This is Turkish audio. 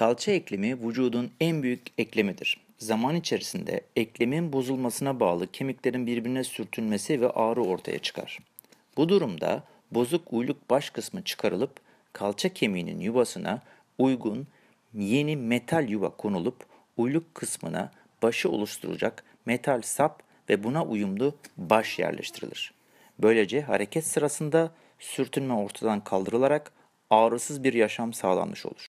Kalça eklemi vücudun en büyük eklemidir. Zaman içerisinde eklemin bozulmasına bağlı kemiklerin birbirine sürtünmesi ve ağrı ortaya çıkar. Bu durumda bozuk uyluk baş kısmı çıkarılıp kalça kemiğinin yuvasına uygun yeni metal yuva konulup uyluk kısmına başı oluşturacak metal sap ve buna uyumlu baş yerleştirilir. Böylece hareket sırasında sürtünme ortadan kaldırılarak ağrısız bir yaşam sağlanmış olur.